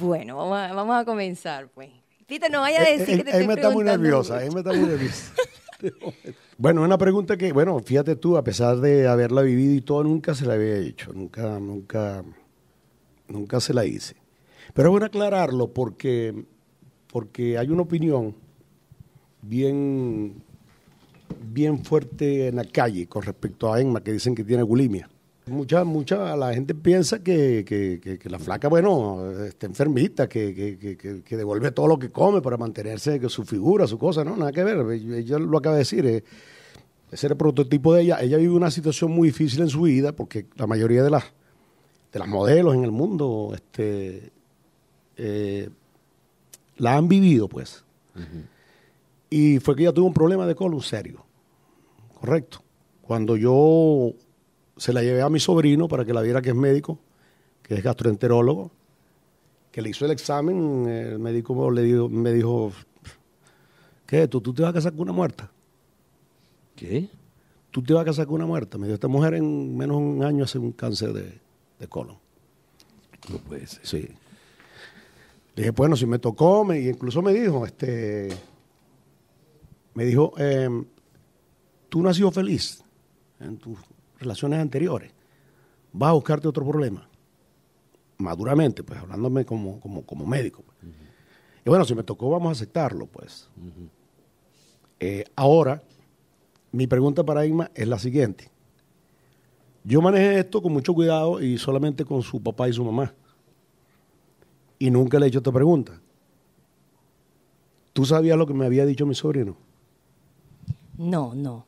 Bueno, vamos a, comenzar, pues. Tita, no vaya a eh, eh, decir que te eh, estoy me está muy nerviosa, ahí me está muy nerviosa. bueno, una pregunta que, bueno, fíjate tú, a pesar de haberla vivido y todo, nunca se la había hecho, nunca, nunca, nunca se la hice. Pero es bueno aclararlo porque, porque hay una opinión bien, bien fuerte en la calle con respecto a Emma, que dicen que tiene bulimia mucha, mucha, la gente piensa que, la flaca, bueno, está enfermita, que, devuelve todo lo que come para mantenerse, su figura, su cosa, no, nada que ver. Ella lo acaba de decir, eh, ese era el prototipo de ella. Ella vive una situación muy difícil en su vida porque la mayoría de las, de las modelos en el mundo este, eh, la han vivido, pues. Y fue que ella tuvo un problema de colon serio, correcto. Cuando yo se la llevé a mi sobrino para que la viera que es médico, que es gastroenterólogo, que le hizo el examen, el médico me dijo, ¿qué? ¿Tú, te vas a casar con una muerta? ¿Qué? Tú te vas a casar con una muerta. Me dijo, esta mujer en menos de un año hace un cáncer de, colon. No puede ser. Sí. Le dije, bueno, si me tocó, me, incluso me dijo, este, me dijo, em, tú no has sido feliz en tu relaciones anteriores, vas a buscarte otro problema. Maduramente, pues hablándome como, como, como médico. Y bueno, si me tocó, vamos a aceptarlo, pues. Eh, ahora, mi pregunta para Irma es la siguiente. Yo manejé esto con mucho cuidado y solamente con su papá y su mamá. Y nunca le he hecho esta pregunta. ¿Tú sabías lo que me había dicho mi sobrino? No, no.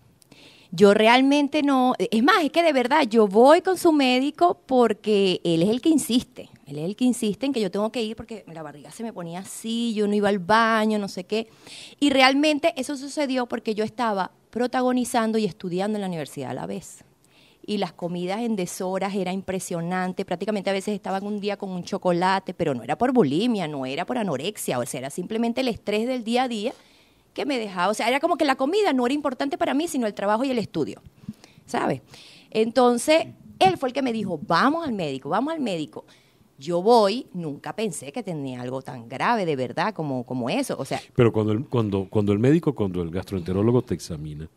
Yo realmente no, es más, es que de verdad yo voy con su médico porque él es el que insiste, él es el que insiste en que yo tengo que ir porque la barriga se me ponía así, yo no iba al baño, no sé qué. Y realmente eso sucedió porque yo estaba protagonizando y estudiando en la universidad a la vez y las comidas en deshoras era impresionante. Prácticamente a veces estaban un día con un chocolate, pero no era por bulimia, no era por anorexia, o sea, era simplemente el estrés del día a día que me dejaba, o sea, era como que la comida no era importante para mí, sino el trabajo y el estudio, ¿sabes? Entonces, él fue el que me dijo, vamos al médico, vamos al médico. Yo voy, nunca pensé que tenía algo tan grave de verdad como, como eso, o sea... Pero cuando el, cuando, cuando el médico, cuando el gastroenterólogo te examina,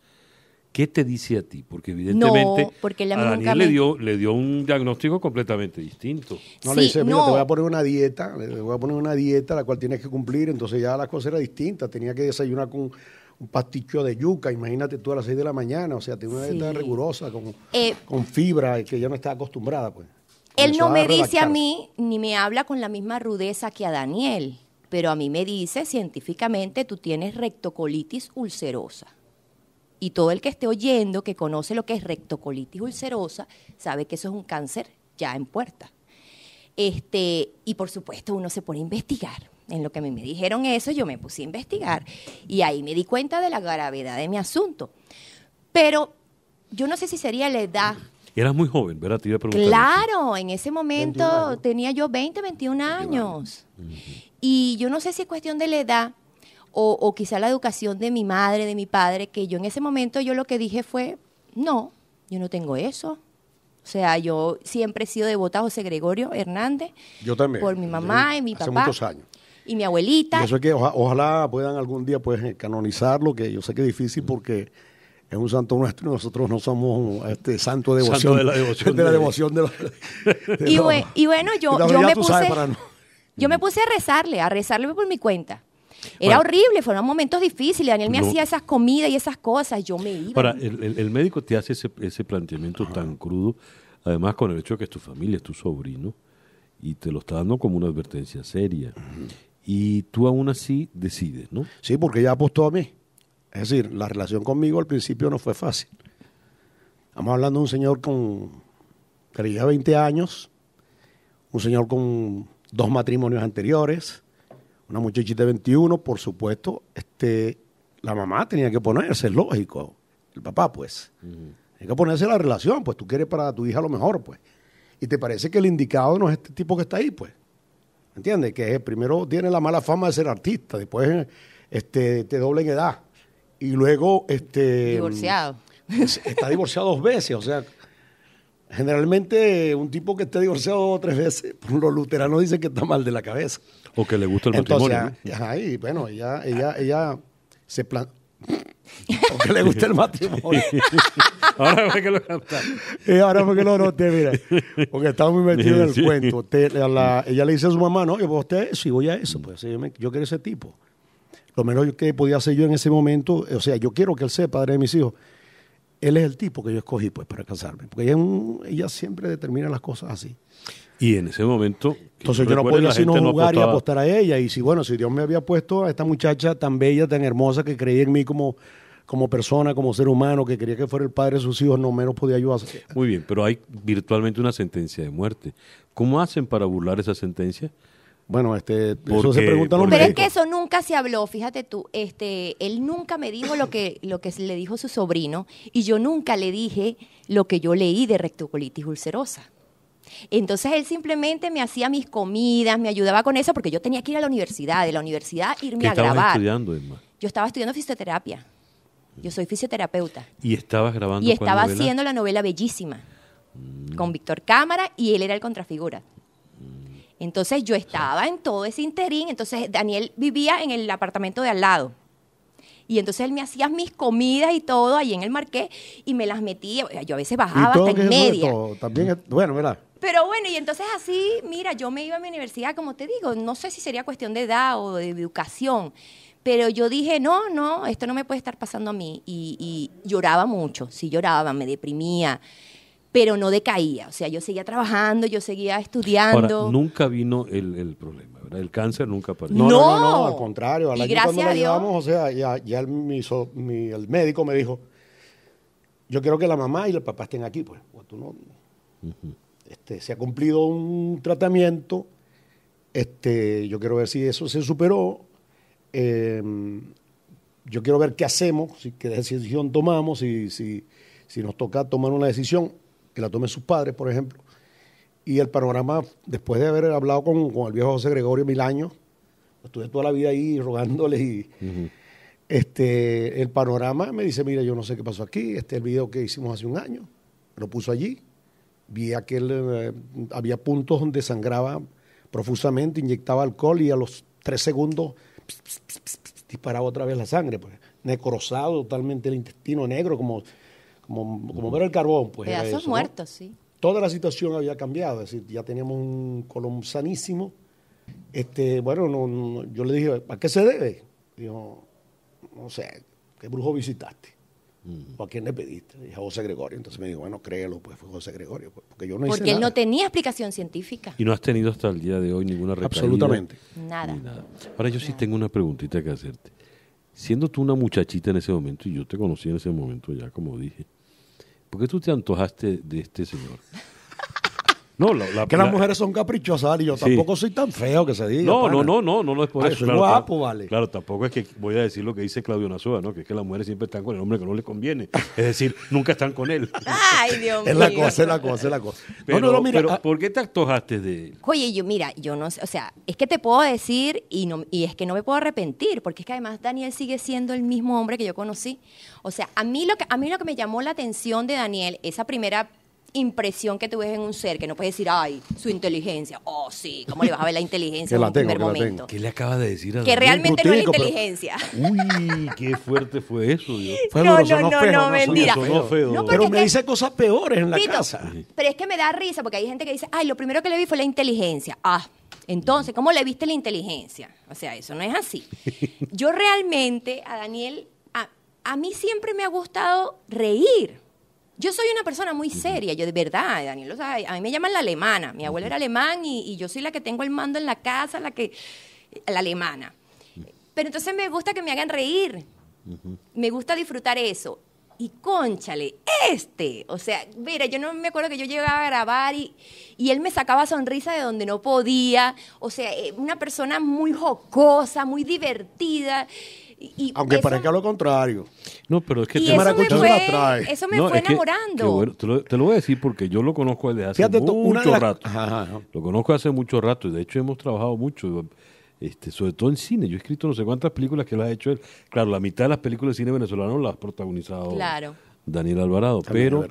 ¿Qué te dice a ti? Porque evidentemente no, porque a Daniel le dio, le dio un diagnóstico completamente distinto. No, le dice, mira, te voy a poner una dieta, le voy a poner una dieta la cual tienes que cumplir, entonces ya las cosas eran distintas, tenía que desayunar con un pasticho de yuca, imagínate tú a las 6 de la mañana, o sea, tenía una dieta rigurosa, con, eh, con fibra, que ya no está acostumbrada. pues. él no me dice a mí, ni me habla con la misma rudeza que a Daniel, pero a mí me dice científicamente tú tienes rectocolitis ulcerosa. Y todo el que esté oyendo, que conoce lo que es rectocolitis ulcerosa, sabe que eso es un cáncer ya en puerta. Este, y por supuesto uno se pone a investigar. En lo que a mí me dijeron eso, yo me puse a investigar y ahí me di cuenta de la gravedad de mi asunto. Pero yo no sé si sería la edad Eras muy joven, ¿verdad? Te iba Claro, en ese momento tenía yo 20, 21 años. Y yo no sé si es cuestión de la edad, o, quizá la educación de mi madre, de mi padre, que yo en ese momento yo lo que dije fue, no, yo no tengo eso. O sea, yo siempre he sido devota a José Gregorio Hernández. Yo también. Por mi mamá y mi papá. Hace muchos años. Y mi abuelita. eso es que ojalá puedan algún día pues eh, canonizarlo, que yo sé que es difícil mm. porque es un santo nuestro y nosotros no somos este santo de devoción. de la devoción. de la y, bueno, yo, Yo me mm. puse a rezarle, a rezarle por mi cuenta. Era horrible, fueron momentos difíciles. Daniel me hacía esas comidas y esas cosas, yo me iba. el, médico te hace ese, planteamiento tan crudo, además con el hecho de que es tu familia, es tu sobrino, y te lo está dando como una advertencia seria. Y tú aún así decides, ¿no? Sí, porque ya apostó a mí. Es decir, la relación conmigo al principio no fue fácil. Estamos hablando de un señor con, creía 20 años, un señor con dos matrimonios anteriores, una muchachita de 21, por supuesto, este, la mamá tenía que ponerse, es lógico. El papá, pues. tiene que ponerse la relación, pues tú quieres para tu hija lo mejor, pues. Y te parece que el indicado no es este tipo que está ahí, pues. ¿Entiendes? Que primero tiene la mala fama de ser artista, después este, te doble en edad. Y luego, este. Divorciado. Está divorciado dos veces, o sea, Generalmente un tipo que esté divorciado dos o tres veces, los luteranos dicen que está mal de la cabeza. O que le gusta el matrimonio. Entonces, y bueno, ella, ella, ella se plan... o que le gusta el matrimonio. ahora fue que lo y eh, ahora fue que lo noté, mira. Porque estaba muy metido en el cuento. ella le dice a su mamá, no, yo voy a usted eso y voy a eso. Pues, yo, me, yo quiero ese tipo. Lo menos que podía hacer yo en ese momento, o sea, yo quiero que él sea padre de mis hijos él es el tipo que yo escogí pues para casarme, porque ella, siempre determina las cosas así. Y en ese momento... Entonces yo no podía sino un y apostar a ella. Y si, bueno, si Dios me había puesto a esta muchacha tan bella, tan hermosa, que creía en mí como, como persona, como ser humano, que quería que fuera el padre de sus hijos, no menos podía yo Muy bien, pero hay virtualmente una sentencia de muerte. ¿Cómo hacen para burlar esa sentencia? Bueno, este, eso se pregunta Pero es que eso nunca se habló, fíjate tú, este, él nunca me dijo lo que, le dijo su sobrino y yo nunca le dije lo que yo leí de rectocolitis ulcerosa. Entonces él simplemente me hacía mis comidas, me ayudaba con eso porque yo tenía que ir a la universidad, de la universidad irme a grabar. estudiando, Emma? Yo estaba estudiando fisioterapia. Yo soy fisioterapeuta. ¿Y estabas grabando Y estaba haciendo la novela Bellísima con mm. Víctor Cámara y él era el contrafigura. Entonces yo estaba en todo ese interín, entonces Daniel vivía en el apartamento de al lado. Y entonces él me hacía mis comidas y todo ahí en el marqués y me las metía. Yo a veces bajaba hasta en media. Pero bueno, y entonces así, mira, yo me iba a mi universidad, como te digo, no sé si sería cuestión de edad o de educación, pero yo dije, no, no, esto no me puede estar pasando a mí. Y, y lloraba mucho, sí lloraba, me deprimía pero no decaía. O sea, yo seguía trabajando, yo seguía estudiando. nunca vino el, problema, ¿verdad? El cáncer nunca apareció. No, no, al contrario. Al y gracias a Dios. o sea, ya, ya el, médico me dijo, yo quiero que la mamá y el papá estén aquí, pues. tú no, este, se ha cumplido un tratamiento, este, yo quiero ver si eso se superó. Em, yo quiero ver qué hacemos, qué decisión tomamos, y si, si nos toca tomar una decisión que la tomen sus padres, por ejemplo. Y el panorama, después de haber hablado con, el viejo José Gregorio mil estuve toda la vida ahí rogándole y este, el panorama me dice, mira, yo no sé qué pasó aquí, este es el video que hicimos hace un año, lo puso allí, vi aquel, eh, había puntos donde sangraba profusamente, inyectaba alcohol y a los tres segundos disparaba otra vez la sangre, pues, necrosado totalmente el intestino negro, como como, como ver el carbón. pues Pedazos muertos, sí. Toda la situación había cambiado, es decir, ya teníamos un Colón sanísimo. Este, bueno, no, yo le dije, ¿a qué se debe? Dijo, no sé, ¿qué brujo visitaste? Mm. a quién le pediste? Dije, a José Gregorio. Entonces me dijo, bueno, créelo, pues fue José Gregorio. Pues, porque yo no Porque él no tenía explicación científica. Y no has tenido hasta el día de hoy ninguna respuesta. Absolutamente. Nada. Ahora yo sí tengo una preguntita que hacerte. Siendo tú una muchachita en ese momento, y yo te conocí en ese momento ya, como dije, porque tú te antojaste de este señor? No, que las mujeres son caprichosas y yo tampoco soy tan feo que se diga. No, no, no, no, no, es por ah, eso. claro, guapo, vale. Claro, tampoco es que voy a decir lo que dice Claudio Nazoa, ¿no? Que es que las mujeres siempre están con el hombre que no les conviene. Es decir, nunca están con él. Ay, Dios mío. Es la cosa, es la cosa, es la cosa. Pero, pero, ah. ¿por qué te antojaste de Oye, yo, mira, yo no sé, o sea, es que te puedo decir y, y es que no me puedo arrepentir, porque es que además Daniel sigue siendo el mismo hombre que yo conocí. O sea, a mí lo que, a mí lo que me llamó la atención de Daniel, esa primera impresión que tú ves en un ser, que no puedes decir, ay, su inteligencia. Oh, sí, ¿cómo le vas a ver la inteligencia en un primer momento? ¿Qué le acaba de decir a Que realmente no es inteligencia. Uy, qué fuerte fue eso. no, no, no, no, mentira. pero me dice cosas peores en la casa. Pero es que me da risa porque hay gente que dice, ay, lo primero que le vi fue la inteligencia. Ah, entonces, ¿cómo le viste la inteligencia? O sea, eso no es así. Yo realmente, a Daniel, a mí siempre me ha gustado reír. Yo soy una persona muy seria, yo de verdad, Daniel, o sea, a mí me llaman la alemana, mi abuelo era alemán y, yo soy la que tengo el mando en la casa, la que, la alemana. Pero entonces me gusta que me hagan reír, me gusta disfrutar eso. Y conchale, este, o sea, mira, yo no me acuerdo que yo llegaba a grabar y, y él me sacaba sonrisa de donde no podía, o sea, eh, una persona muy jocosa, muy divertida. Aunque parezca lo contrario. No, pero es que y Maracucho eso, eso me fue enamorando. te, lo, voy a decir porque yo lo conozco desde hace mucho rato. Lo conozco hace mucho rato y de hecho hemos trabajado mucho. Este, sobre todo en cine. Yo he escrito no sé cuántas películas que lo ha hecho él. Claro, la mitad de las películas de cine venezolano las ha protagonizado Daniel Alvarado. pero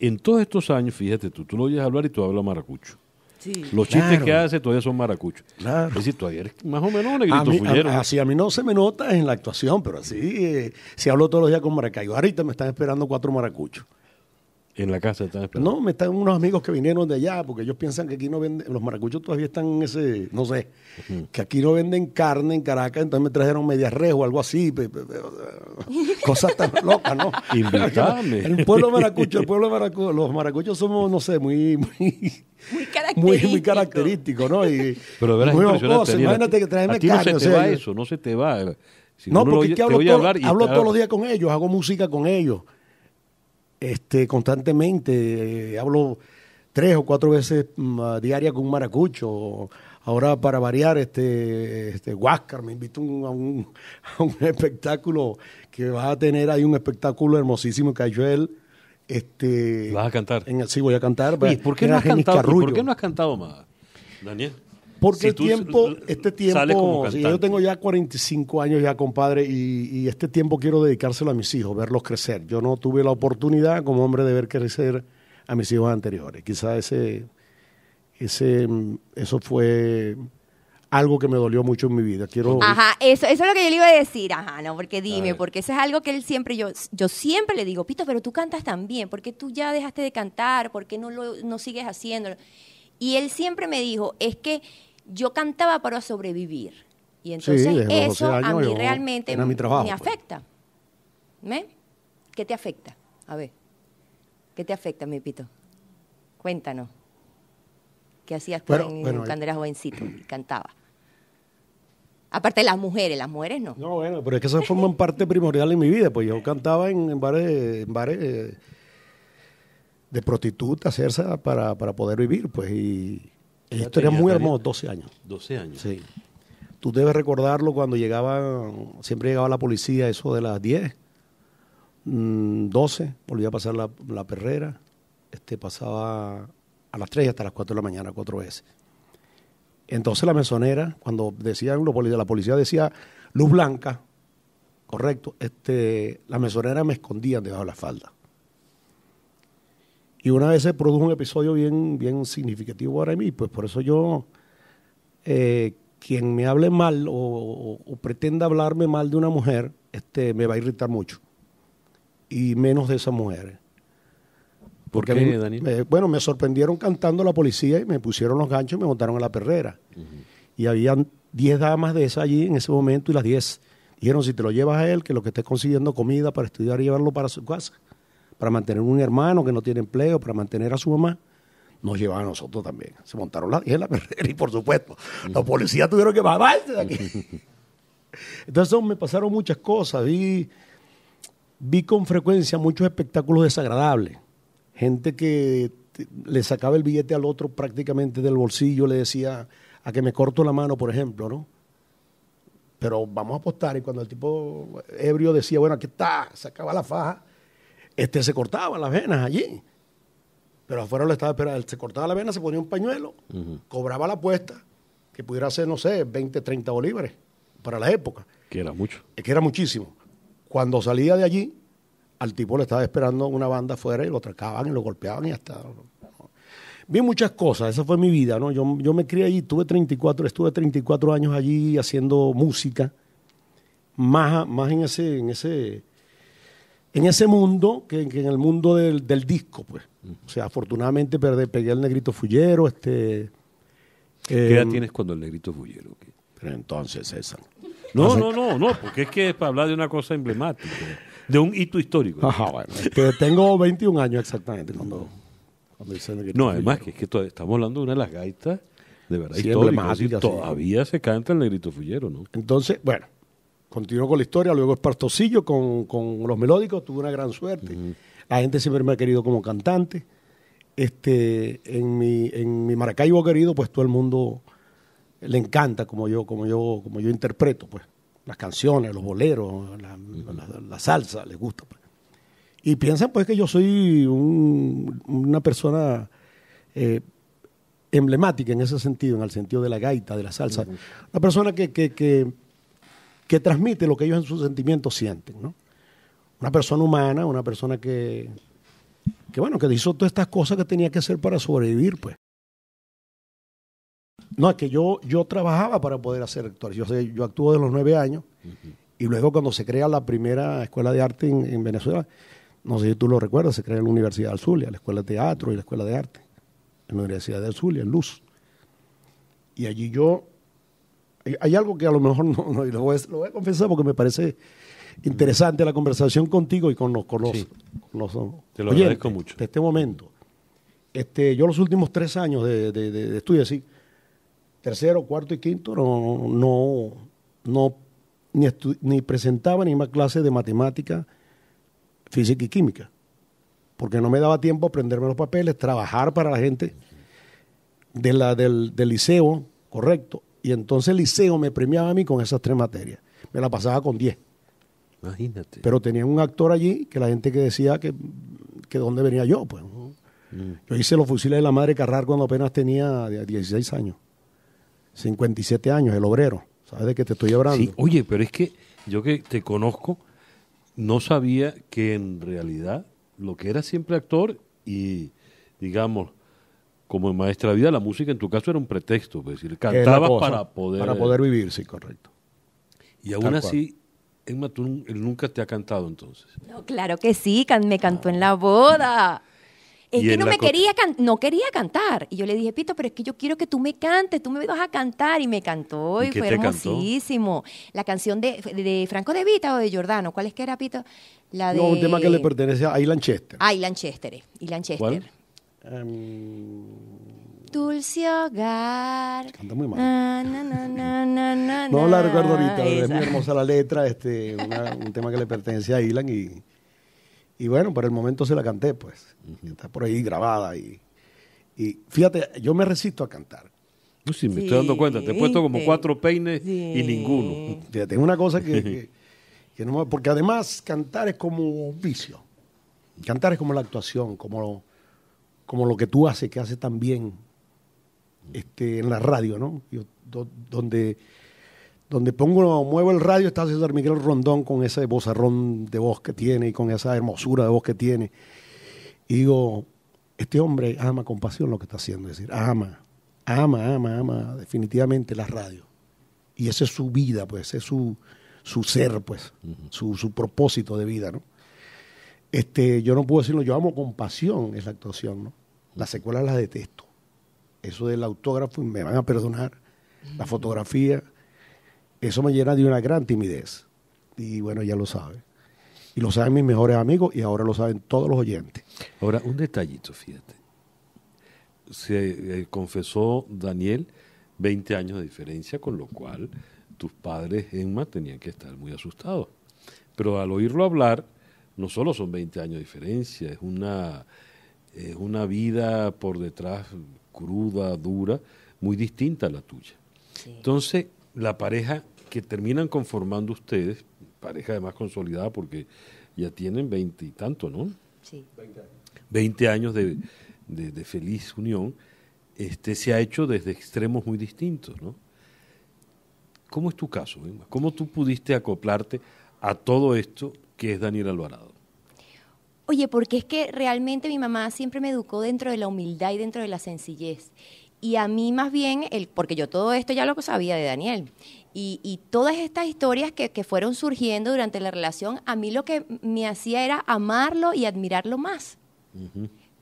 en todos estos años, fíjate tú, tú lo oyes hablar y tú hablas maracucho. Los chistes que hace todavía son maracuchos. todavía más o menos negrito así a mí no se me nota en la actuación, pero así eh, se si hablo todos los días con maracayo. Ahorita me están esperando cuatro maracuchos. En la casa están esperando. No, me están unos amigos que vinieron de allá, porque ellos piensan que aquí no venden, los maracuchos todavía están en ese, no sé, que aquí no venden carne en Caracas, entonces me trajeron mediarrejo o algo así, cosas tan locas, ¿no? Invítame. El pueblo maracucho, el pueblo maracucho, los maracuchos somos, no sé, muy, muy muy característico. ¿no? Y, Pero muy imagínate que traen carne. No se te va eso, no se te va. no, porque es que hablo, hablo todos los días con ellos, hago música con ellos. Este, constantemente. Eh, hablo tres o cuatro veces mm, diaria con un maracucho. Ahora, para variar, este, este Huáscar me invito a, un, espectáculo que va a tener hay un espectáculo hermosísimo que hay Este, ¿Vas a cantar? En, sí, voy a cantar. ¿Y pues, ¿por, qué no has cantado, ¿Por qué no has cantado más, Daniel? Porque tiempo, este tiempo, yo tengo ya 45 años ya, compadre, y, este tiempo quiero dedicárselo a mis hijos, verlos crecer. Yo no tuve la oportunidad como hombre de ver crecer a mis hijos anteriores. Quizás ese, ese, mm, eso fue algo que me dolió mucho en mi vida. Quiero... Ajá, eso, es lo que yo le iba a decir, ajá, no, porque dime, porque eso es algo que él siempre, yo, yo siempre le digo, Pito, pero tú cantas también, ¿por qué tú ya dejaste de cantar? ¿Por qué no, lo, no sigues haciéndolo? Y él siempre me dijo, es que yo cantaba para sobrevivir. Y entonces eso a mí realmente me pues. afecta. ¿Qué te afecta? A ver, ¿qué te afecta, mi pito? Cuéntanos. ¿Qué hacías cuando eh. eras jovencito y cantaba? Aparte de las mujeres, las mujeres no. No, bueno, pero es que esas forman parte primordial en mi vida. Pues yo cantaba en, bares, en eh, de prostituta hacerse para, poder vivir, pues. Y es muy hermosa, 12 años. 12 años. Sí. Tú debes recordarlo cuando llegaba, siempre llegaba la policía, eso de las 10, 12, mm, volvía a pasar la, perrera, este, pasaba a las 3 hasta las 4 de la mañana, cuatro veces. Entonces la mesonera, cuando decían la policía decía luz blanca, correcto, este, la mesonera me escondía debajo de la falda. Y una vez se produjo un episodio bien, bien significativo para mí, pues por eso yo, eh, quien me hable mal o, pretenda hablarme mal de una mujer, este, me va a irritar mucho. Y menos de esas mujeres. Porque ¿Por qué, bueno, me sorprendieron cantando la policía y me pusieron los ganchos y me montaron a la perrera. Y habían 10 damas de esas allí en ese momento y las 10 dijeron, si te lo llevas a él, que lo que estés consiguiendo comida para estudiar y llevarlo para su casa para mantener un hermano que no tiene empleo, para mantener a su mamá, nos llevaban a nosotros también. Se montaron la en y por supuesto, los policías tuvieron que bajarse de aquí. Entonces me pasaron muchas cosas, vi, vi con frecuencia muchos espectáculos desagradables, gente que le sacaba el billete al otro prácticamente del bolsillo, le decía a que me corto la mano, por ejemplo, ¿no? Pero vamos a apostar y cuando el tipo ebrio decía, bueno, aquí está, sacaba la faja, este se cortaba las venas allí. Pero afuera lo estaba esperando. Se cortaba la vena, se ponía un pañuelo, cobraba la apuesta, que pudiera ser, no sé, 20, 30 bolívares para la época. Que era mucho. Es que era muchísimo. Cuando salía de allí, al tipo le estaba esperando una banda afuera y lo atracaban y lo golpeaban y hasta. Vi muchas cosas, esa fue mi vida, ¿no? Yo, yo me crié allí, tuve 34, estuve 34 años allí haciendo música, más, más en ese, en ese, en ese mundo, que, en el mundo del, disco, pues. O sea, afortunadamente perdé, pegué al negrito fullero, este... ¿Qué edad em, tienes cuando el negrito fullero? Pero entonces, César. No, no, no, no, porque es que es para hablar de una cosa emblemática, de un hito histórico. Ajá, bueno, tengo 21 años exactamente cuando, cuando hice el negrito No, además que es que estamos hablando de una de las gaitas de verdad históricas, todavía se canta el negrito fullero, ¿no? Entonces, bueno, continuó con la historia, luego es con, con los melódicos, Tuve una gran suerte. La gente siempre me ha querido como cantante. Este, en mi, en mi Maracaibo querido, pues todo el mundo le encanta como yo, como yo, como yo interpreto, pues. Las canciones, los boleros, la, salsa, les gusta. Pues. Y piensan pues que yo soy una persona eh, emblemática en ese sentido, en el sentido de la gaita, de la salsa. Una persona que, que que transmite lo que ellos en sus sentimientos sienten. ¿no? Una persona humana, una persona que, que, bueno, que hizo todas estas cosas que tenía que hacer para sobrevivir, pues. No, es que yo, yo trabajaba para poder hacer actores. Yo, yo actúo de los nueve años y luego cuando se crea la primera escuela de arte en, Venezuela, no sé si tú lo recuerdas, se crea en la Universidad de Zulia, la Escuela de Teatro y la Escuela de Arte, en la Universidad de Zulia, en Luz. Y allí yo eh, hay algo que a lo mejor no, lo, voy a, confesar porque me parece interesante la conversación contigo y con los, con los, Te lo agradezco mucho. De este momento. Este, yo los últimos tres años de, estudio, así, tercero, cuarto y quinto, no, no, ni, presentaba ni más de matemática, física y química, porque no me daba tiempo a aprenderme los papeles, trabajar para la gente de la, del liceo, correcto, y entonces el liceo me premiaba a mí con esas tres materias. Me la pasaba con 10 Imagínate. Pero tenía un actor allí que la gente que decía que, que dónde venía yo, pues. Mm. Yo hice los fusiles de la madre Carrar cuando apenas tenía 16 años. 57 años, el obrero. ¿Sabes de qué te estoy hablando? Sí, oye, pero es que yo que te conozco, no sabía que en realidad lo que era siempre actor y, digamos, como en Maestra Vida, la música en tu caso era un pretexto, pues, es decir, cantaba para poder... poder vivir, sí, correcto. Y aún así, Emma, tú nunca te ha cantado entonces. No, claro que sí, me cantó en la boda. Es que no me quería no quería cantar. Y yo le dije, Pito, pero es que yo quiero que tú me cantes, tú me vas a cantar. Y me cantó y, fue hermosísimo. La canción de, Franco de Vita o de Giordano, ¿cuál es que era, Pito? La de... No, un tema que le pertenece a Ilan Chester. Ah, Ilan Chester, Ilan Chester. Em, Dulce hogar. Canta muy mal. no la recuerdo ahorita, es muy hermosa la letra, este, un tema que le pertenece a Ilan y, y bueno, por el momento se la canté, pues. Está por ahí grabada y, fíjate, yo me resisto a cantar. No, sí, me estoy dando cuenta. Te he puesto como cuatro peines y ninguno. Fíjate, es una cosa que, que, Porque además cantar es como un vicio. Cantar es como la actuación, como como lo que tú haces, que haces también este, en la radio, ¿no? Yo, donde, donde pongo, muevo el radio está haciendo Miguel Rondón con ese bozarrón de voz que tiene y con esa hermosura de voz que tiene. Y digo, este hombre ama con pasión lo que está haciendo, es decir, ama, ama, ama, ama definitivamente la radio. Y esa es su vida, pues, es su, su ser, pues, su, su propósito de vida, ¿no? Este, yo no puedo decirlo, yo amo con pasión esa actuación, ¿no? Las secuelas las detesto. Eso del autógrafo, me van a perdonar, la fotografía, eso me llena de una gran timidez. Y bueno, ya lo sabe. Y lo saben mis mejores amigos y ahora lo saben todos los oyentes. Ahora, un detallito, fíjate. Se eh, confesó Daniel 20 años de diferencia, con lo cual tus padres, Emma, tenían que estar muy asustados. Pero al oírlo hablar, no solo son 20 años de diferencia, es una, una vida por detrás cruda, dura, muy distinta a la tuya. Entonces, la pareja que terminan conformando ustedes, pareja además consolidada porque ya tienen 20 y tanto, ¿no? Sí. 20 años, años de, feliz unión, este, se ha hecho desde extremos muy distintos, ¿no? ¿Cómo es tu caso, ¿Cómo tú pudiste acoplarte a todo esto que es Daniel Alvarado. Oye, porque es que realmente mi mamá siempre me educó dentro de la humildad y dentro de la sencillez. Y a mí más bien, el, porque yo todo esto ya lo sabía de Daniel, y, todas estas historias que, fueron surgiendo durante la relación, a mí lo que me hacía era amarlo y admirarlo más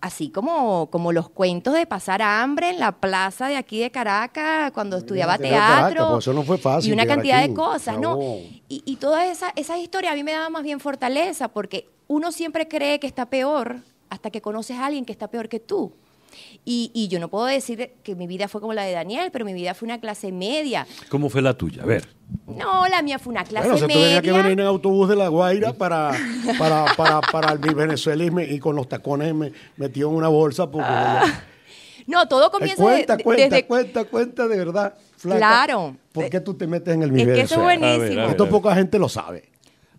así como, como los cuentos de pasar hambre en la plaza de aquí de Caracas cuando estudiaba teatro. Pues fue Y una cantidad de cosas, ¿no? Y, y todas esas esa historias a mí me daba más bien fortaleza porque uno siempre cree que está peor hasta que conoces a alguien que está peor que tú. Y, yo no puedo decir que mi vida fue como la de Daniel, pero mi vida fue una clase media. ¿Cómo fue la tuya? A ver. No, la mía fue una clase media. Bueno, que venir en autobús de La Guaira para, para, para, el Venezuela y, y, con los tacones me, metió en una bolsa porque... Ah. no, todo comienza cuenta, de, cuenta, desde... cuenta, cuenta de verdad. Flaca, claro. ¿Por qué tú te metes en el mi Es que es buenísimo. Esto poca gente lo sabe.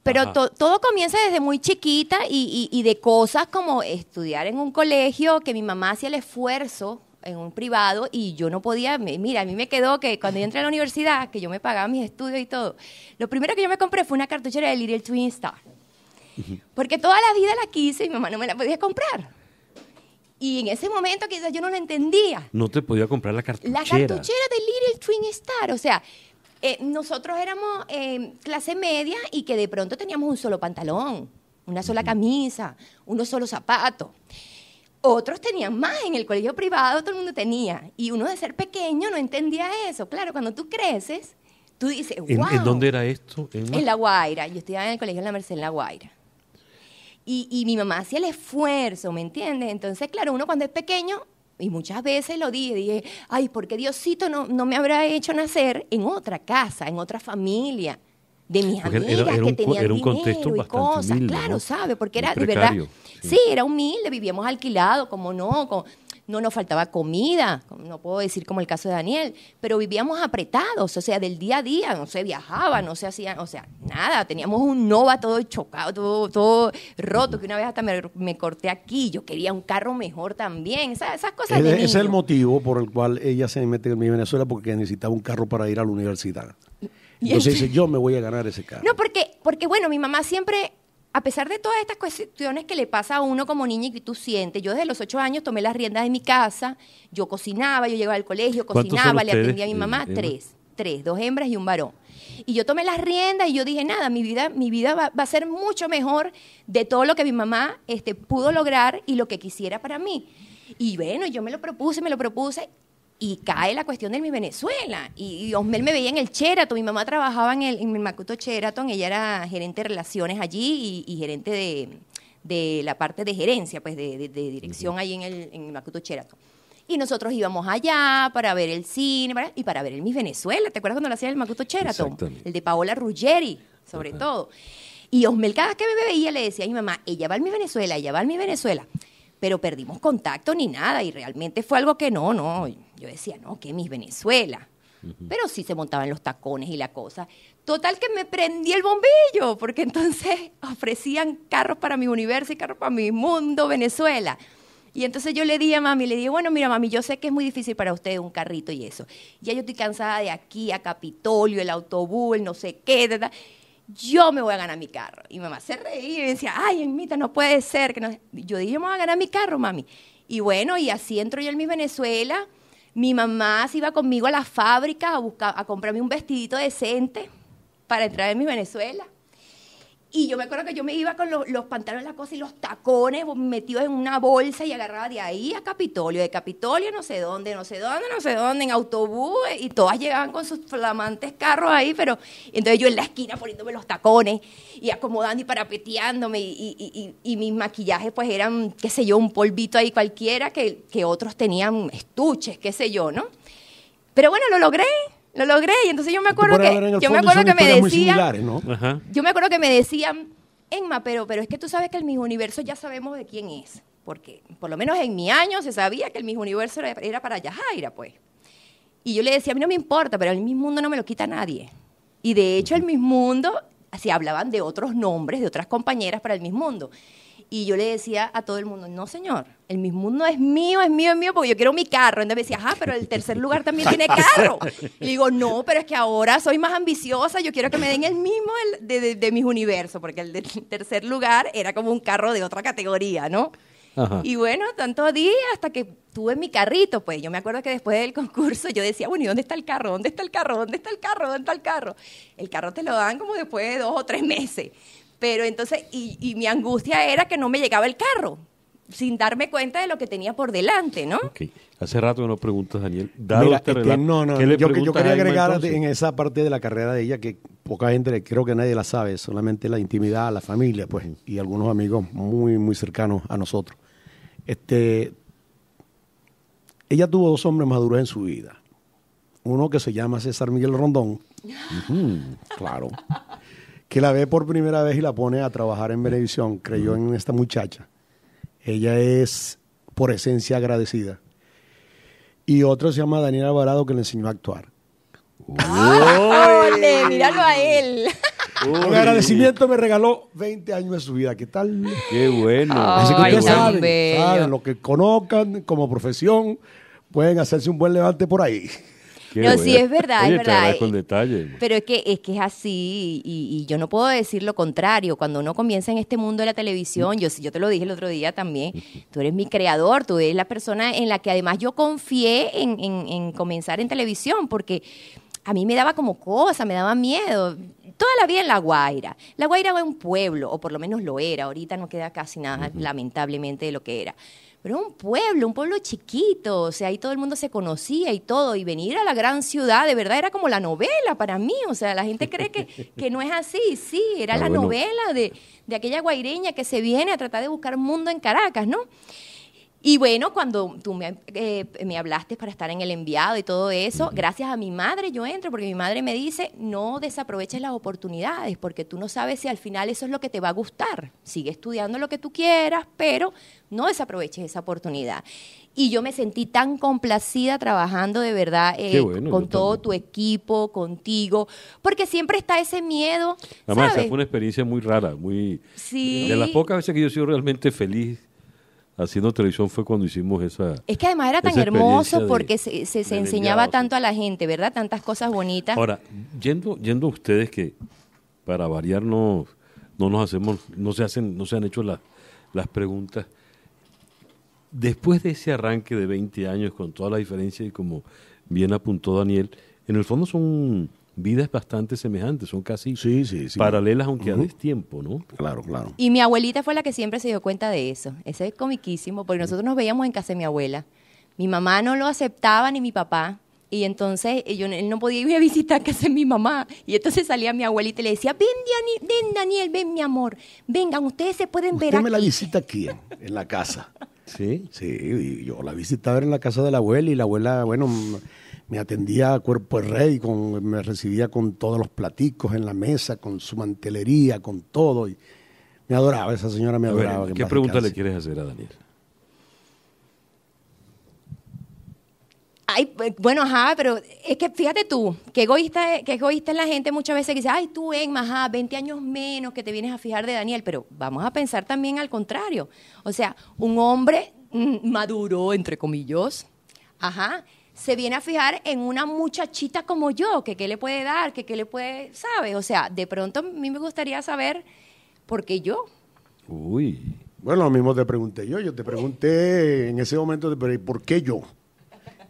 Pero todo comienza desde muy chiquita y, de cosas como estudiar en un colegio, que mi mamá hacía el esfuerzo en un privado y yo no podía, mira, a mí me quedó que cuando yo entré a la universidad, que yo me pagaba mis estudios y todo, lo primero que yo me compré fue una cartuchera de Little Twin Star. Porque toda la vida la quise y mi mamá no me la podía comprar. Y en ese momento quizás yo no la entendía. No te podía comprar la cartuchera. La cartuchera de Little Twin Star, o sea, eh, nosotros éramos em, clase media y que de pronto teníamos un solo pantalón, una sola camisa, unos solos zapatos. Otros tenían más, en el colegio privado todo el mundo tenía. Y uno de ser pequeño no entendía eso. Claro, cuando tú creces, tú dices, wow. ¿En, dónde era esto? ¿En la... Guaira. Yo estudiaba en el colegio de la Merced en La Guaira. Y, y, mi mamá hacía el esfuerzo, ¿me entiendes? Entonces, claro, uno cuando es pequeño y muchas veces lo dije, dije, ay, ¿por qué Diosito no, no me habrá hecho nacer en otra casa, en otra familia? De mis amigas que tenían era un contexto y cosas, claro, ¿no? ¿sabe? Porque era de verdad, sí. sí. era humilde, vivíamos alquilados, como no, con, no nos faltaba comida, no puedo decir como el caso de Daniel, pero vivíamos apretados, o sea, del día a día, no se viajaba, no se hacía, o sea, nada, teníamos un Nova todo chocado, todo, todo roto, que una vez hasta me, corté aquí, yo quería un carro mejor también, esas, cosas. Ese es el motivo por el cual ella se mete en mi Venezuela porque necesitaba un carro para ir a la universidad. Entonces dice, yo me voy a ganar ese carro. No, porque, porque bueno, mi mamá siempre a pesar de todas estas cuestiones que le pasa a uno como niña y que tú sientes, yo desde los ocho años tomé las riendas de mi casa, yo cocinaba, yo llegaba al colegio, cocinaba, le atendía a mi mamá, tres, tres, dos hembras y un varón. Y yo tomé las riendas y yo dije, nada, mi vida, mi vida va, a ser mucho mejor de todo lo que mi mamá este, pudo lograr y lo que quisiera para mí. Y bueno, yo me lo propuse, me lo propuse y cae la cuestión del mi Venezuela. Y, Osmel me veía en el Cheraton, mi mamá trabajaba en el, en el Macuto Sheraton, ella era gerente de relaciones allí y, gerente de, la parte de gerencia, pues de, dirección ahí en el, en el Macuto Sheraton. Y nosotros íbamos allá para ver el cine y para ver el Miss Venezuela. ¿Te acuerdas cuando lo hacía el Macuto Sheraton? El de Paola Ruggeri, sobre todo. Y Osmel cada vez que me veía le decía a mi mamá, ella va al Miss Venezuela, ella va al Miss Venezuela pero perdimos contacto ni nada y realmente fue algo que no, no, yo decía, no, que mis Venezuela. Pero sí se montaban los tacones y la cosa. Total que me prendí el bombillo, porque entonces ofrecían carros para mi universo y carros para mi mundo, Venezuela. Y entonces yo le di a mami, le dije, bueno, mira, mami, yo sé que es muy difícil para usted un carrito y eso. Ya yo estoy cansada de aquí a Capitolio, el autobús, el no sé qué, ¿verdad? yo me voy a ganar mi carro. Y mamá se reía y decía, ay, Emita, no puede ser. Que no... Yo dije, me voy a ganar mi carro, mami. Y bueno, y así entro yo en mi Venezuela. Mi mamá se iba conmigo a la fábrica a, buscar, a comprarme un vestidito decente para entrar en mi Venezuela. Y yo me acuerdo que yo me iba con los, pantalones, la cosa y los tacones metidos en una bolsa y agarraba de ahí a Capitolio, de Capitolio no sé dónde, no sé dónde, no sé dónde, en autobús y todas llegaban con sus flamantes carros ahí, pero entonces yo en la esquina poniéndome los tacones y acomodando y parapeteándome y, mis maquillajes pues eran, qué sé yo, un polvito ahí cualquiera que, que otros tenían estuches, qué sé yo, ¿no? Pero bueno, lo logré, lo logré. Y entonces yo me acuerdo que, me decían, ¿no? yo me acuerdo que me decían, pero, pero es que tú sabes que el mismo Universo ya sabemos de quién es. Porque por lo menos en mi año se sabía que el Mis Universo era, para Yajaira, pues. Y yo le decía, a mí no me importa, pero el mismo Mundo no me lo quita nadie. Y de hecho el mismo Mundo, así hablaban de otros nombres, de otras compañeras para el mismo Mundo. Y yo le decía a todo el mundo, no señor, el mismo Mundo es mío, es mío, es mío, porque yo quiero mi carro. Entonces me decía, ah pero el tercer lugar también tiene carro. Y digo, no, pero es que ahora soy más ambiciosa, yo quiero que me den el mismo de, de, de mis universos, porque el del tercer lugar era como un carro de otra categoría, ¿no? Y bueno, tanto día hasta que tuve mi carrito, pues yo me acuerdo que después del concurso yo decía, bueno, ¿y dónde está el carro? ¿Dónde está el carro? ¿Dónde está el carro? ¿Dónde está el carro? El carro te lo dan como después de dos o tres meses. Pero entonces, y, mi angustia era que no me llegaba el carro sin darme cuenta de lo que tenía por delante, ¿no? Hace rato que no preguntas, Daniel. Dado este no, no, yo, quería agregar en esa parte de la carrera de ella que poca gente, creo que nadie la sabe, solamente la intimidad, la familia, pues, y algunos amigos muy, muy cercanos a nosotros. Este, ella tuvo dos hombres maduros en su vida. Uno que se llama César Miguel Rondón. claro que la ve por primera vez y la pone a trabajar en Venevisión, creyó en esta muchacha. Ella es por esencia agradecida. Y otro se llama Daniel Alvarado que le enseñó a actuar. ¡Ole! ¡Míralo a él! Un agradecimiento me regaló 20 años de su vida. ¿Qué tal? ¡Qué bueno! Así que ustedes lo que conozcan como profesión, pueden hacerse un buen levante por ahí no, sí, es verdad, es verdad. Eh, pero es que, es que es así y, yo no puedo decir lo contrario. Cuando uno comienza en este mundo de la televisión, yo, yo te lo dije el otro día también, tú eres mi creador, tú eres la persona en la que además yo confié en, comenzar en televisión porque a mí me daba como cosa, me daba miedo. Toda la vida en La Guaira. La Guaira era un pueblo, o por lo menos lo era. Ahorita no queda casi nada, lamentablemente, de lo que era pero un pueblo, un pueblo chiquito, o sea, ahí todo el mundo se conocía y todo, y venir a la gran ciudad, de verdad era como la novela para mí, o sea, la gente cree que, que no es así, sí, era ah, la novela de, de aquella guaireña que se viene a tratar de buscar mundo en Caracas, ¿no? Y bueno, cuando tú eh, me, hablaste para estar en el enviado y todo eso, gracias a mi madre yo entro, porque mi madre me dice, no desaproveches las oportunidades, porque tú no sabes si al final eso es lo que te va a gustar. Sigue estudiando lo que tú quieras, pero no desaproveches esa oportunidad. Y yo me sentí tan complacida trabajando de verdad eh, con todo tu equipo, contigo, porque siempre está ese miedo. Además, fue una experiencia muy rara, muy... De las pocas veces que yo he sido realmente feliz haciendo televisión fue cuando hicimos esa. Es que además era tan hermoso porque se, se, enseñaba tanto a la gente, ¿verdad? Tantas cosas bonitas. Ahora, yendo, yendo a ustedes que para variarnos no nos hacemos, no se hacen, no se han hecho las las preguntas. Después de ese arranque de 20 años, con toda la diferencia y como bien apuntó Daniel, en el fondo son vidas bastante semejantes, son casi paralelas aunque uh tiempo, a ¿no? Claro, claro. Y mi abuelita fue la que siempre se dio cuenta de eso. Ese es comiquísimo, porque nosotros nos veíamos en casa de mi abuela. Mi mamá no lo aceptaba ni mi papá. Y entonces eh, yo, no podía ir a visitar casa de mi mamá. Y entonces salía mi abuelita y le decía, ven, Daniel, ven, mi amor. Vengan, ustedes se pueden ver aquí. me la visita aquí, en la casa. Sí. Sí, y yo la visitaba en la casa de la abuela y la abuela, bueno, me atendía a cuerpo de rey, con, me recibía con todos los platicos en la mesa, con su mantelería, con todo. Y me adoraba, esa señora me adoraba. ¿Qué pregunta le quieres hacer a Daniel? Ay, pues, bueno, ajá, pero es que fíjate tú, qué egoísta, egoísta es la gente muchas veces que dice, ay, tú, Emma, ajá, 20 años menos que te vienes a fijar de Daniel, pero vamos a pensar también al contrario. O sea, un hombre mm, maduro, entre comillas, ajá, se viene a fijar en una muchachita como yo, que qué le puede dar, que qué le puede, ¿sabes? O sea, de pronto a mí me gustaría saber por qué yo. Uy. Bueno, lo mismo te pregunté yo. Yo te pregunté en ese momento, pero ¿por qué yo?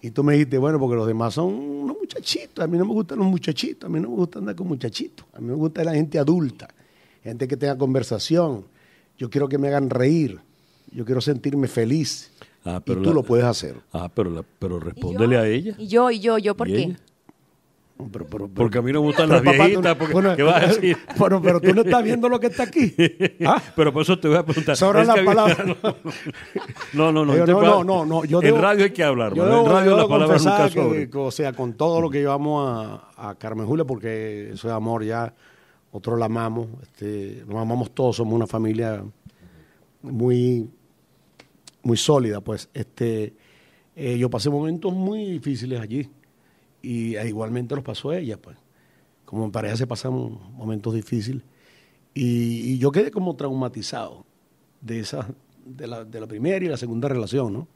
Y tú me dijiste, bueno, porque los demás son unos muchachitos. A mí no me gustan los muchachitos. A mí no me gusta andar con muchachitos. A mí me gusta la gente adulta, gente que tenga conversación. Yo quiero que me hagan reír. Yo quiero sentirme feliz Ah, pero y tú lo puedes hacer. Ah, pero, pero respóndele a ella. Y yo, y yo, yo, ¿por qué? porque a mí no me gustan las viejitas. bueno, ¿Qué vas a decir? Bueno, pero tú no estás viendo lo que está aquí. ¿Ah? Pero por eso te voy a preguntar. Sobre las palabras. No, no, no. no, no, no, yo en radio hay que hablar. Yo en radio la palabra nunca O sea, con todo lo que llevamos a, a Carmen Julia, porque eso es amor ya. Otros la amamos. Este, nos amamos todos. Somos una familia muy muy sólida, pues este, eh, yo pasé momentos muy difíciles allí y e igualmente los pasó ella, pues. Como en pareja se pasan momentos difíciles y, yo quedé como traumatizado de esa, de la, de la primera y la segunda relación, ¿no?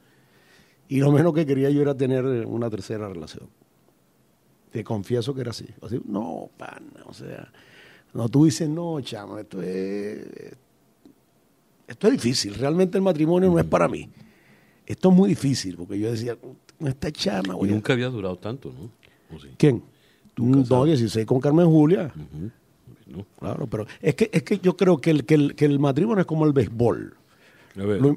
Y lo menos que quería yo era tener una tercera relación. Te confieso que era así. no, pana, o sea, no tú dices, no, chamo, esto es, esto es difícil, realmente el matrimonio no es para mí. Esto es muy difícil, porque yo decía, esta chama, güey. Nunca había durado tanto, ¿no? ¿Quién? Tú, mm, no, 16 con Carmen Julia. Claro, pero es que, es que yo creo que el, el, matrimonio es como el béisbol. Lo,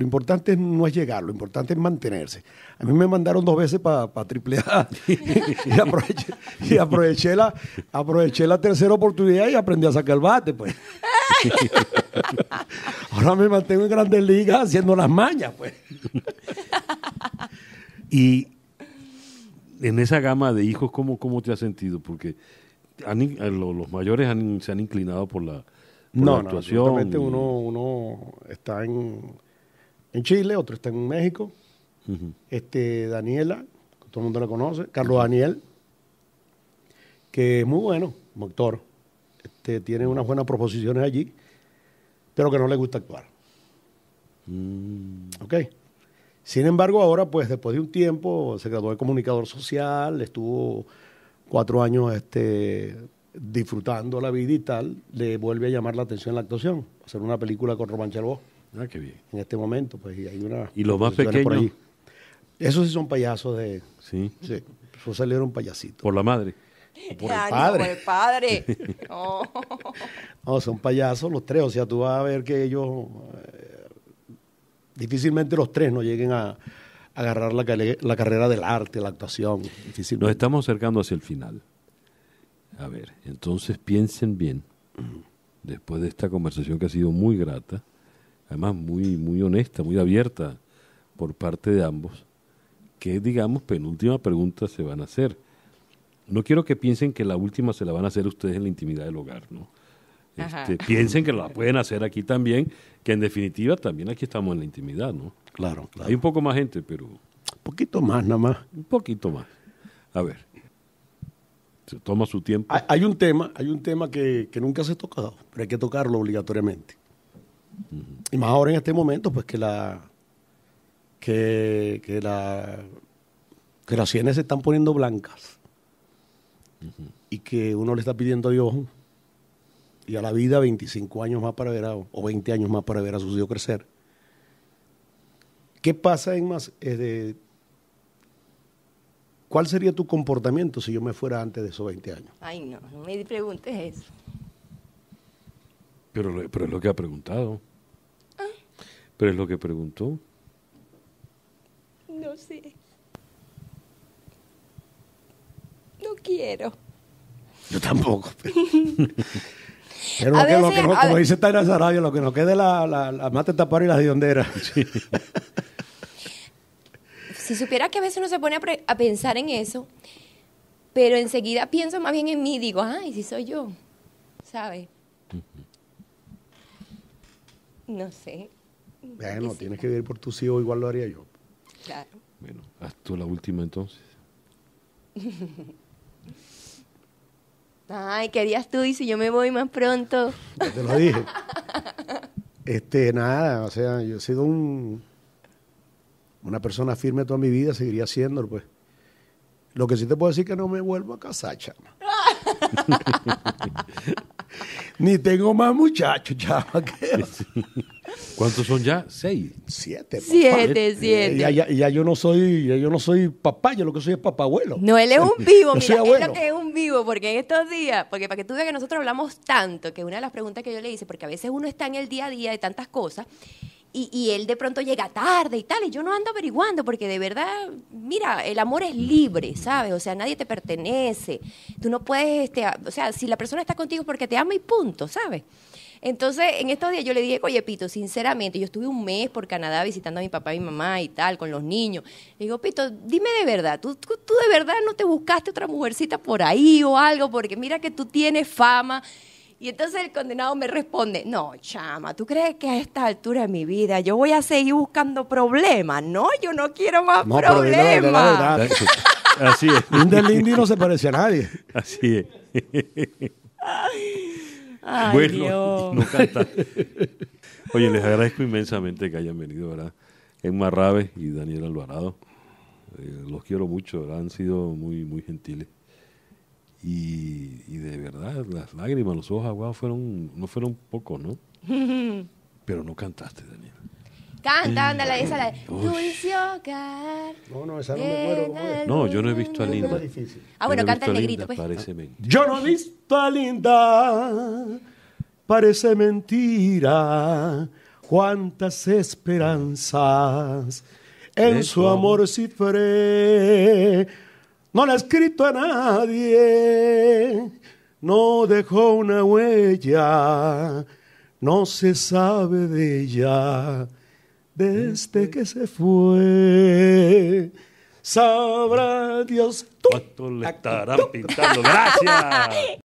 importante no es llegar, lo importante es mantenerse. A mí me mandaron dos veces para triplear triple y, aproveché, aproveché, la, aproveché la tercera oportunidad y aprendí a sacar el bate, pues. Ahora me mantengo en grandes ligas haciendo las mañas, pues. y en esa gama de hijos, ¿cómo, cómo te has sentido? Porque eh, los mayores se han inclinado por la, actuación. uno, uno está en, Chile, otro está en México. este, Daniela, todo el mundo la conoce, Carlos Daniel, que es muy bueno motor actor. Este, tiene unas buenas proposiciones allí, pero que no le gusta actuar. Mm. ¿Ok? Sin embargo, ahora, pues después de un tiempo, se graduó de comunicador social, estuvo cuatro años este, disfrutando la vida y tal, le vuelve a llamar la atención la actuación, hacer una película con Román Chalbó. Ah, qué bien. En este momento, pues, y hay una... ¿Y los más pequeño. Esos sí son payasos de... Sí. Sí, un salieron payasito. Por la madre por, el padre. padre. No. son payasos los tres. O sea, tú vas a ver que ellos. Eh, difícilmente los tres no lleguen a, agarrar la, la, carrera del arte, la actuación. Nos estamos acercando hacia el final. A ver, entonces piensen bien. Después de esta conversación que ha sido muy grata, además muy, muy honesta, muy abierta por parte de ambos, que digamos penúltima pregunta se van a hacer no quiero que piensen que la última se la van a hacer ustedes en la intimidad del hogar, ¿no? Este, piensen que la pueden hacer aquí también, que en definitiva también aquí estamos en la intimidad, ¿no? Claro, Hay un poco más gente, pero... Un poquito más, nada más. Un poquito más. A ver. Se toma su tiempo. Hay, un tema, hay un tema que, nunca se ha tocado, pero hay que tocarlo obligatoriamente. Y más ahora en este momento, pues que la... Que, que la... Que las sienes se están poniendo blancas y que uno le está pidiendo a Dios y a la vida 25 años más para ver a, o 20 años más para ver a su hijo crecer. ¿Qué pasa en más? Este, ¿Cuál sería tu comportamiento si yo me fuera antes de esos 20 años? Ay, no, no me preguntes eso. Pero, pero es lo que ha preguntado. Ah. Pero es lo que preguntó. No sé. No quiero. Yo tampoco. Pero lo, que, como dice Taina Sarabia, lo que nos quede la, la, mate tapar y la de si supiera que a veces uno se pone a, pensar en eso, pero enseguida pienso más bien en mí y digo, ay, si soy yo, ¿sabes? No sé. Bueno, tienes que vivir por tu hijos, igual lo haría yo. Claro. Bueno, haz tú la última entonces. Ay, querías tú y si yo me voy más pronto. Ya te lo dije. este, nada, o sea, yo he sido un, una persona firme toda mi vida, seguiría siendo, pues. Lo que sí te puedo decir es que no me vuelvo a casar, chama. Ni tengo más muchachos, ya ¿Cuántos son ya? Seis. Siete. Siete, eh, siete. Eh, ya, ya, yo no soy, yo no soy papá, yo lo que soy es abuelo No, él es un vivo, mira, es lo que es un vivo, porque en estos días, porque para que tú veas que nosotros hablamos tanto, que una de las preguntas que yo le hice, porque a veces uno está en el día a día de tantas cosas, y, él de pronto llega tarde y tal, y yo no ando averiguando, porque de verdad, mira, el amor es libre, ¿sabes? O sea, nadie te pertenece, tú no puedes, este, o sea, si la persona está contigo es porque te ama y punto, ¿sabes? Entonces, en estos días yo le dije, oye, Pito, sinceramente, yo estuve un mes por Canadá visitando a mi papá y mi mamá y tal, con los niños. Le digo, Pito, dime de verdad, ¿tú, ¿tú de verdad no te buscaste otra mujercita por ahí o algo? Porque mira que tú tienes fama y entonces el condenado me responde, no, chama, ¿tú crees que a esta altura de mi vida yo voy a seguir buscando problemas? No, yo no quiero más no, problemas. Así es. un Lindy no se parece a nadie. Así es. Ay, bueno, Dios. Oye, les agradezco inmensamente que hayan venido, ¿verdad? Emma Raves y Daniel Alvarado. Eh, los quiero mucho, Han sido muy, muy gentiles. Y, de verdad, las lágrimas, los ojos aguados fueron, no fueron pocos, ¿no? Pero no cantaste, Daniel. Canta, anda la esa la de Dulce No, no, esa no me muero. No, yo no he visto a Linda. Ah, bueno, canta el negrito, pues. yo no he visto a Linda. Parece mentira. Cuántas esperanzas en su amor cifré no la ha escrito a nadie, no dejó una huella, no se sabe de ella desde que se fue. Sabrá Dios cuánto le estarán pintando. Gracias.